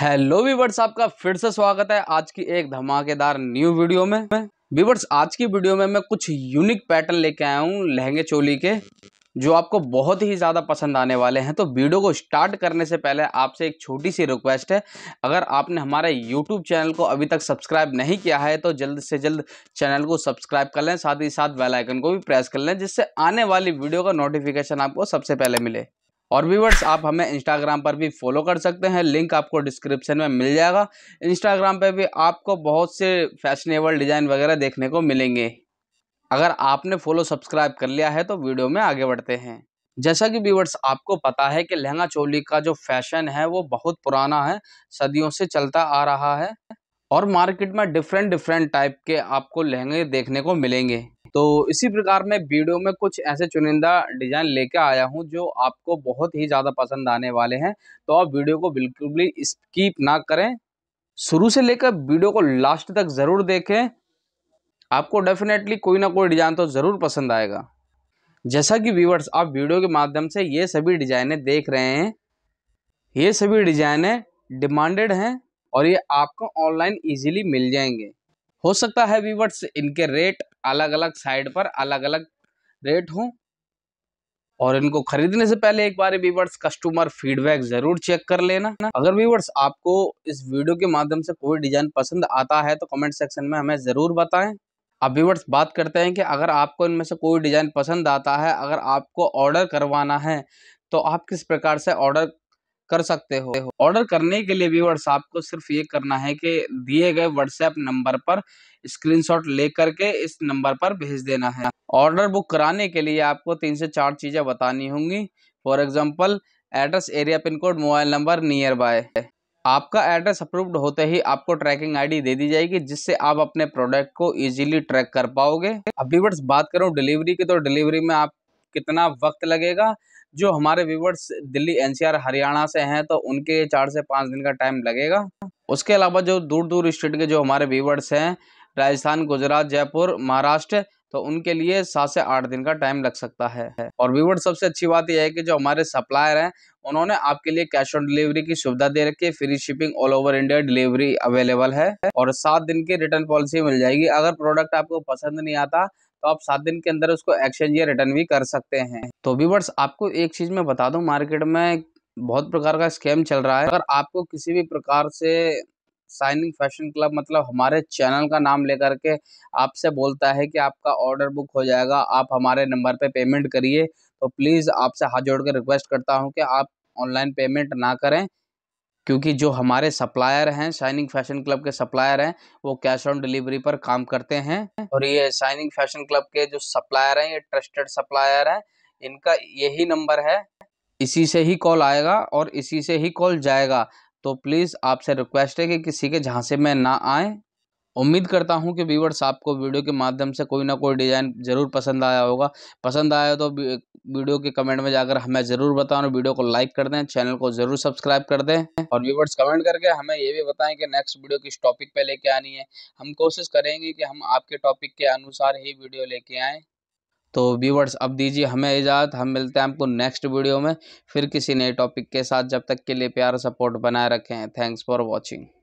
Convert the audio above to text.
hello viewers आपका फिर से स्वागत है आज की एक धमाकेदार न्यू वीडियो में वीवर्स आज की वीडियो में मैं कुछ यूनिक पैटर्न लेके आया हूँ लहंगे चोली के जो आपको बहुत ही ज़्यादा पसंद आने वाले हैं तो वीडियो को स्टार्ट करने से पहले आपसे एक छोटी सी रिक्वेस्ट है अगर आपने हमारे यूट्यूब चैनल को अभी तक सब्सक्राइब नहीं किया है तो जल्द से जल्द चैनल को सब्सक्राइब कर लें साथ ही साथ बेल आइकन को भी प्रेस कर लें जिससे आने वाली वीडियो का नोटिफिकेशन आपको सबसे पहले मिले और व्यूवर्स आप हमें इंस्टाग्राम पर भी फॉलो कर सकते हैं लिंक आपको डिस्क्रिप्शन में मिल जाएगा इंस्टाग्राम पर भी आपको बहुत से फैशनेबल डिज़ाइन वगैरह देखने को मिलेंगे अगर आपने फॉलो सब्सक्राइब कर लिया है तो वीडियो में आगे बढ़ते हैं जैसा कि व्यूवर्स आपको पता है कि लहंगा चोली का जो फैशन है वो बहुत पुराना है सदियों से चलता आ रहा है और मार्केट में डिफरेंट डिफरेंट टाइप के आपको लहंगे देखने को मिलेंगे तो इसी प्रकार मैं वीडियो में कुछ ऐसे चुनिंदा डिज़ाइन लेके आया हूँ जो आपको बहुत ही ज़्यादा पसंद आने वाले हैं तो आप वीडियो को बिल्कुल भी स्कीप ना करें शुरू से लेकर वीडियो को लास्ट तक ज़रूर देखें आपको डेफिनेटली कोई ना कोई डिज़ाइन तो ज़रूर पसंद आएगा जैसा कि व्यूवर्स आप वीडियो के माध्यम से ये सभी डिज़ाइनें देख रहे हैं ये सभी डिज़ाइनें डिमांडेड हैं और ये आपको ऑनलाइन ईजिली मिल जाएंगे हो सकता है वीवर्स इनके रेट अलग अलग साइड पर अलग अलग रेट हों और इनको खरीदने से पहले एक बार व्यूवर्स कस्टमर फीडबैक जरूर चेक कर लेना अगर व्यूवर्स आपको इस वीडियो के माध्यम से कोई डिजाइन पसंद आता है तो कमेंट सेक्शन में हमें ज़रूर बताएं अब व्यूवर्स बात करते हैं कि अगर आपको इनमें से कोई डिज़ाइन पसंद आता है अगर आपको ऑर्डर करवाना है तो आप किस प्रकार से ऑर्डर कर सकते हो ऑर्डर करने के लिए व्यूवर्स आपको सिर्फ ये करना है कि दिए गए व्हाट्सएप नंबर पर स्क्रीनशॉट लेकर के इस नंबर पर भेज देना है ऑर्डर बुक कराने के लिए आपको तीन से चार चीज़ें बतानी होंगी for example address area pin code mobile number nearby आपका एड्रेस अप्रूव्ड होते ही आपको ट्रैकिंग आईडी दे दी जाएगी जिससे आप अपने प्रोडक्ट को इजीली ट्रैक कर पाओगे अभी बात करूँ डिलीवरी की तो डिलीवरी में आप कितना वक्त लगेगा जो हमारे व्यूवर्स दिल्ली एनसीआर हरियाणा से हैं तो उनके चार से पाँच दिन का टाइम लगेगा उसके अलावा जो दूर दूर स्टेट के जो हमारे व्यूवर्स हैं राजस्थान गुजरात जयपुर महाराष्ट्र तो उनके लिए सात से आठ दिन का टाइम लग सकता है और व्यूवर्स सबसे अच्छी बात यह है कि जो हमारे सप्लायर हैं उन्होंने आपके लिए कैश ऑन डिलीवरी की सुविधा दे रखी है free shipping all over India delivery available है और सात दिन की रिटर्न पॉलिसी मिल जाएगी अगर प्रोडक्ट आपको पसंद नहीं आता तो आप सात दिन के अंदर उसको एक्सचेंज या रिटर्न भी कर सकते हैं तो भी आपको एक चीज़ में बता दूँ मार्केट में बहुत प्रकार का स्कैम चल रहा है अगर आपको किसी भी प्रकार से साइनिंग फैशन क्लब मतलब हमारे चैनल का नाम लेकर के आपसे बोलता है कि आपका ऑर्डर बुक हो जाएगा आप हमारे नंबर पे पेमेंट करिए तो प्लीज़ आपसे हाथ जोड़ के रिक्वेस्ट करता हूँ कि आप ऑनलाइन पेमेंट ना करें क्योंकि जो हमारे सप्लायर हैं शाइनिंग फैशन क्लब के सप्लायर हैं वो कैश ऑन डिलीवरी पर काम करते हैं और ये शाइनिंग फैशन क्लब के जो सप्लायर हैं ये ट्रस्टेड सप्लायर हैं इनका यही नंबर है इसी से ही कॉल आएगा और इसी से ही कॉल जाएगा तो प्लीज़ आपसे रिक्वेस्ट है कि किसी के झांसे में ना आए उम्मीद करता हूं कि व्यूवर्स आपको वीडियो के माध्यम से कोई ना कोई डिज़ाइन ज़रूर पसंद आया होगा पसंद आया तो वीडियो के कमेंट में जाकर हमें जरूर बताएं और वीडियो को लाइक कर दें चैनल को जरूर सब्सक्राइब कर दें और व्यूवर्स कमेंट करके हमें ये भी बताएं कि नेक्स्ट वीडियो किस टॉपिक पे लेके आनी है हम कोशिश करेंगे कि हम आपके टॉपिक के अनुसार ही वीडियो लेके आएँ तो व्यूवर्स अब दीजिए हमें इजाज़त हम मिलते हैं आपको नेक्स्ट वीडियो में फिर किसी नए टॉपिक के साथ जब तक के लिए प्यार सपोर्ट बनाए रखें थैंक्स फॉर वॉचिंग